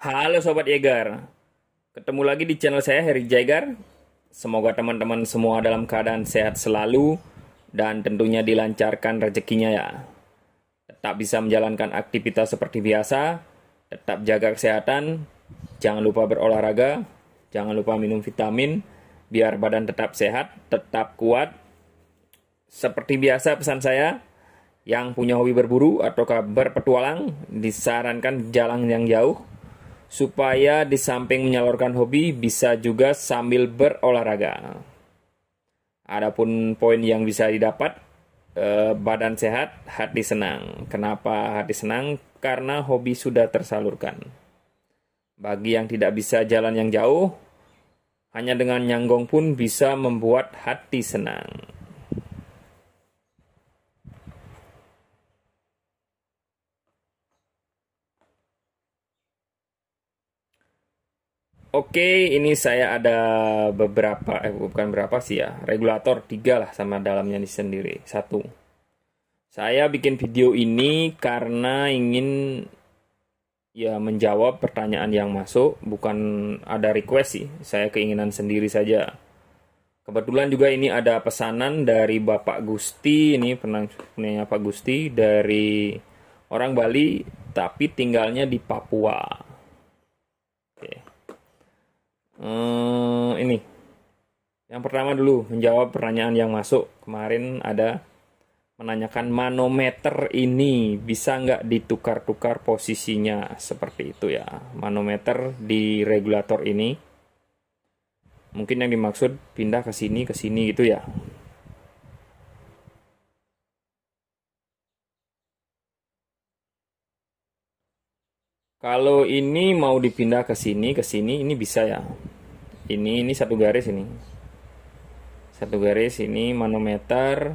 Halo Sobat Jaeger, ketemu lagi di channel saya Harry Jaeger. Semoga teman-teman semua dalam keadaan sehat selalu dan tentunya dilancarkan rezekinya ya. Tetap bisa menjalankan aktivitas seperti biasa, tetap jaga kesehatan, jangan lupa berolahraga, jangan lupa minum vitamin, biar badan tetap sehat, tetap kuat. Seperti biasa pesan saya, yang punya hobi berburu atau berpetualang disarankan jalan yang jauh supaya di samping menyalurkan hobi bisa juga sambil berolahraga. Adapun poin yang bisa didapat eh, badan sehat, hati senang. Kenapa hati senang? Karena hobi sudah tersalurkan. Bagi yang tidak bisa jalan yang jauh, hanya dengan nyanggong pun bisa membuat hati senang. Oke, ini saya ada beberapa, eh bukan berapa sih ya, regulator tiga lah sama dalamnya ini sendiri. Satu, saya bikin video ini karena ingin ya menjawab pertanyaan yang masuk, bukan ada request sih, saya keinginan sendiri saja. Kebetulan juga ini ada pesanan dari Bapak Gusti, ini pernah punya Pak Gusti dari orang Bali tapi tinggalnya di Papua ini. Yang pertama dulu menjawab pertanyaan yang masuk kemarin ada menanyakan manometer ini bisa nggak ditukar-tukar posisinya seperti itu ya manometer di regulator ini mungkin yang dimaksud pindah ke sini ke sini gitu ya Kalau ini mau dipindah ke sini, ke sini, ini bisa ya ini ini satu garis ini satu garis ini manometer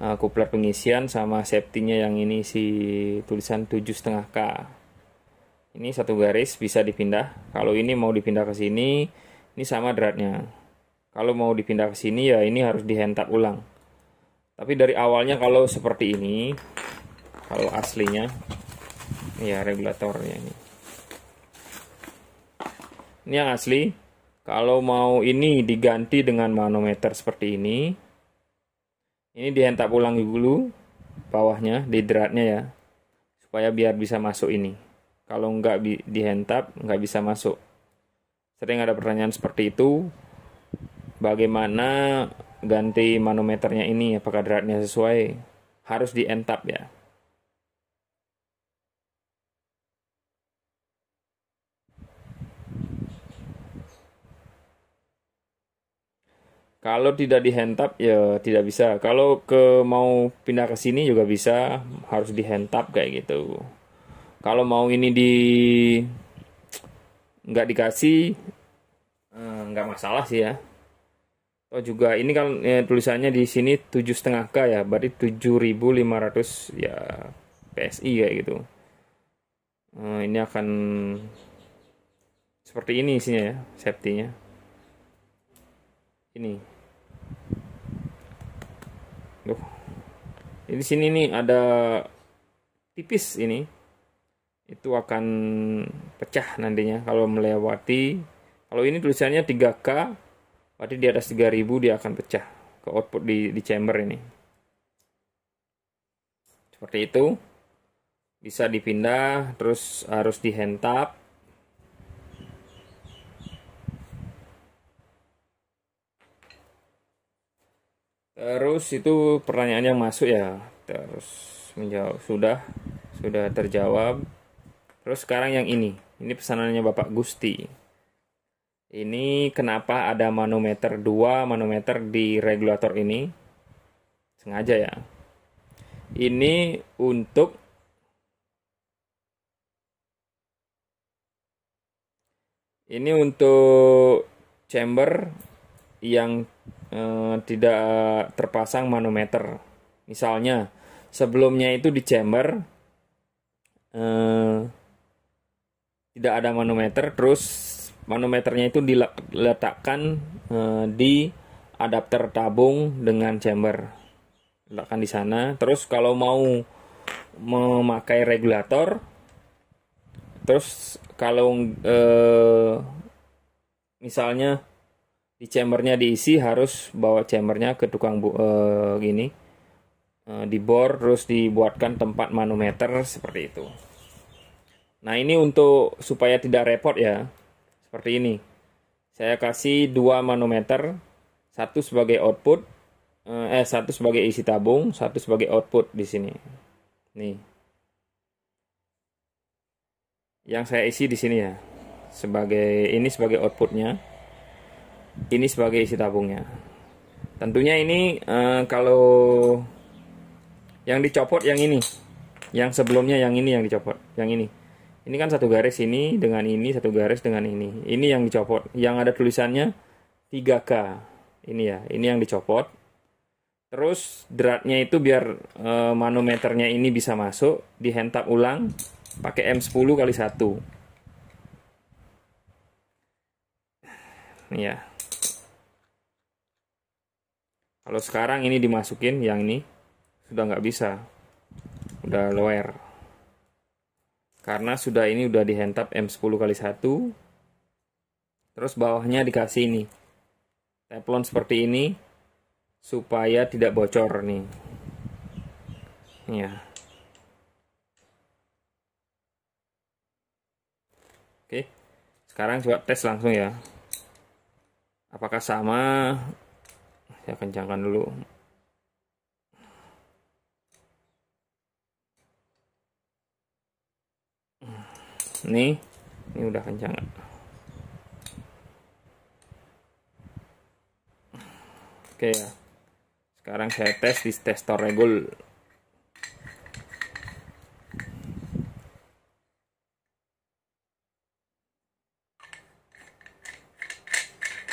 uh, kupler pengisian sama safety-nya yang ini si tulisan setengah K ini satu garis bisa dipindah kalau ini mau dipindah ke sini ini sama dratnya kalau mau dipindah ke sini ya ini harus dihentak ulang tapi dari awalnya kalau seperti ini kalau aslinya ya regulatornya ini ini yang asli kalau mau ini diganti dengan manometer seperti ini. Ini dihentak pulang dulu bawahnya, di dratnya ya. Supaya biar bisa masuk ini. Kalau nggak dihentak, nggak bisa masuk. Sering ada pertanyaan seperti itu. Bagaimana ganti manometernya ini? Apakah dratnya sesuai? Harus dientap ya. Kalau tidak dihentap ya tidak bisa. Kalau ke mau pindah ke sini juga bisa, harus dihentap kayak gitu. Kalau mau ini di nggak dikasih eh, nggak masalah sih ya. Oh juga ini kan ya, tulisannya di sini tujuh setengah k ya, berarti 7.500 ya PSI kayak gitu. Nah, ini akan seperti ini isinya ya, safety-nya. Ini Duh. Di sini nih ada tipis ini. Itu akan pecah nantinya kalau melewati kalau ini tulisannya 3K berarti di atas 3000 dia akan pecah ke output di di chamber ini. Seperti itu. Bisa dipindah terus harus dihentap Terus itu pertanyaan yang masuk ya. Terus menjawab sudah sudah terjawab. Terus sekarang yang ini. Ini pesanannya Bapak Gusti. Ini kenapa ada manometer 2 manometer di regulator ini? Sengaja ya. Ini untuk ini untuk chamber yang Eh, tidak terpasang manometer. Misalnya sebelumnya itu di chamber eh, tidak ada manometer, terus manometernya itu diletakkan eh, di adapter tabung dengan chamber. Letakkan di sana. Terus kalau mau memakai regulator, terus kalau misalnya di chambernya diisi harus bawa chambernya ke tukang bu uh, gini uh, dibor terus dibuatkan tempat manometer seperti itu nah ini untuk supaya tidak repot ya seperti ini saya kasih dua manometer satu sebagai output eh, eh satu sebagai isi tabung satu sebagai output di sini nih yang saya isi di sini ya sebagai ini sebagai outputnya ini sebagai isi tabungnya tentunya ini uh, kalau yang dicopot yang ini yang sebelumnya yang ini yang dicopot yang ini ini kan satu garis ini dengan ini satu garis dengan ini ini yang dicopot yang ada tulisannya 3K ini ya ini yang dicopot terus dratnya itu biar e, manometernya ini bisa masuk dihentak ulang pakai M10 kali satu. ya kalau sekarang ini dimasukin yang ini sudah nggak bisa. Udah lower. Karena sudah ini udah dihentap M10 kali satu, Terus bawahnya dikasih ini. Teflon seperti ini supaya tidak bocor nih. Ya. Oke. Sekarang coba tes langsung ya. Apakah sama saya kencangkan dulu ini ini udah kencang, oke ya sekarang saya tes di testor regul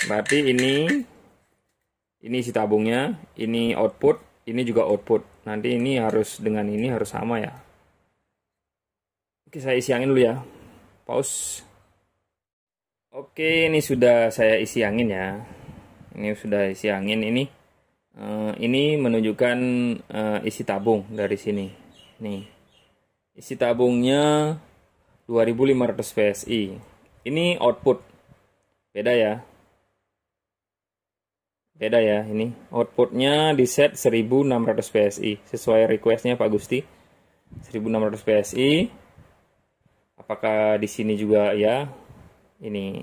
berarti ini ini isi tabungnya, ini output, ini juga output. Nanti ini harus dengan ini harus sama ya. Oke, saya isi angin dulu ya. Pause. Oke, ini sudah saya isi angin ya. Ini sudah isi angin ini. Eh, ini menunjukkan eh, isi tabung dari sini. Nih. Isi tabungnya 2500 PSI. Ini output. Beda ya beda ya ini outputnya di set 1600 PSI sesuai requestnya Pak Gusti 1600 PSI apakah di sini juga ya ini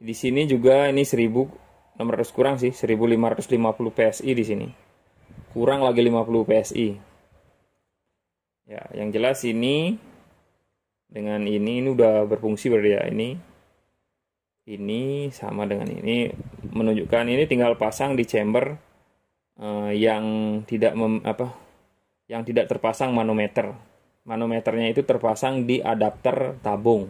di sini juga ini 1600 kurang sih 1550 PSI di sini kurang lagi 50 PSI ya yang jelas ini dengan ini ini udah berfungsi berarti ya ini ini sama dengan ini menunjukkan ini tinggal pasang di chamber uh, yang tidak mem, apa yang tidak terpasang manometer. Manometernya itu terpasang di adapter tabung.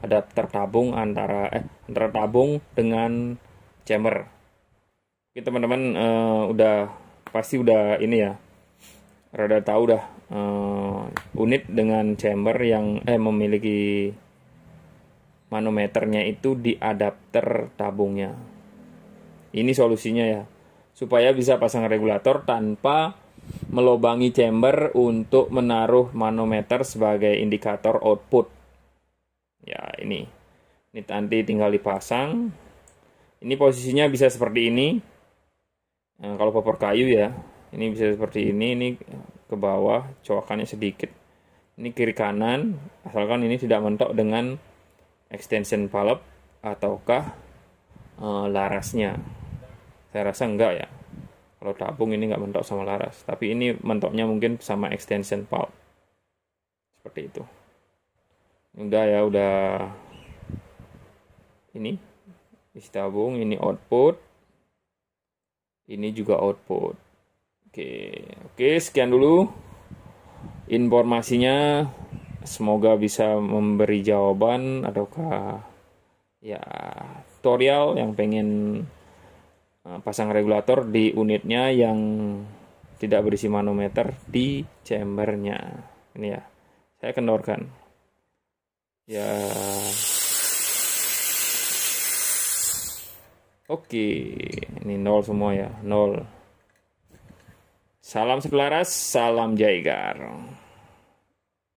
Adapter tabung antara eh antara tabung dengan chamber. Oke teman-teman uh, udah pasti udah ini ya rada tahu dah uh, unit dengan chamber yang eh memiliki manometernya itu di adapter tabungnya. Ini solusinya ya. Supaya bisa pasang regulator tanpa melobangi chamber untuk menaruh manometer sebagai indikator output. Ya, ini. Ini nanti tinggal dipasang. Ini posisinya bisa seperti ini. Nah, kalau popor kayu ya, ini bisa seperti ini. Ini ke bawah, coakannya sedikit. Ini kiri kanan, asalkan ini tidak mentok dengan extension valve ataukah uh, larasnya saya rasa enggak ya kalau tabung ini enggak mentok sama laras tapi ini mentoknya mungkin sama extension pulp seperti itu udah ya udah ini isi tabung ini output ini juga output oke oke sekian dulu informasinya semoga bisa memberi jawaban ataukah ya tutorial yang pengen Eh, pasang regulator di unitnya yang tidak berisi manometer di chambernya ini ya saya kendorkan ya oke ini nol semua ya nol salam sekelaras salam jaygar